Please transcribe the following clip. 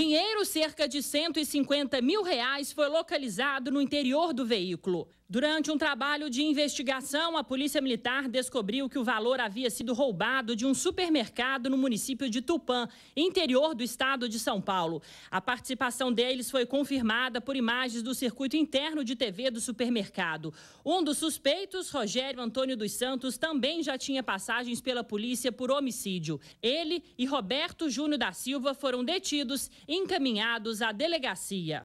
Dinheiro cerca de 150 mil reais foi localizado no interior do veículo. Durante um trabalho de investigação, a Polícia Militar descobriu que o valor havia sido roubado de um supermercado no município de Tupã, interior do estado de São Paulo. A participação deles foi confirmada por imagens do circuito interno de TV do supermercado. Um dos suspeitos, Rogério Antônio dos Santos, também já tinha passagens pela polícia por homicídio. Ele e Roberto Júnior da Silva foram detidos encaminhados à delegacia.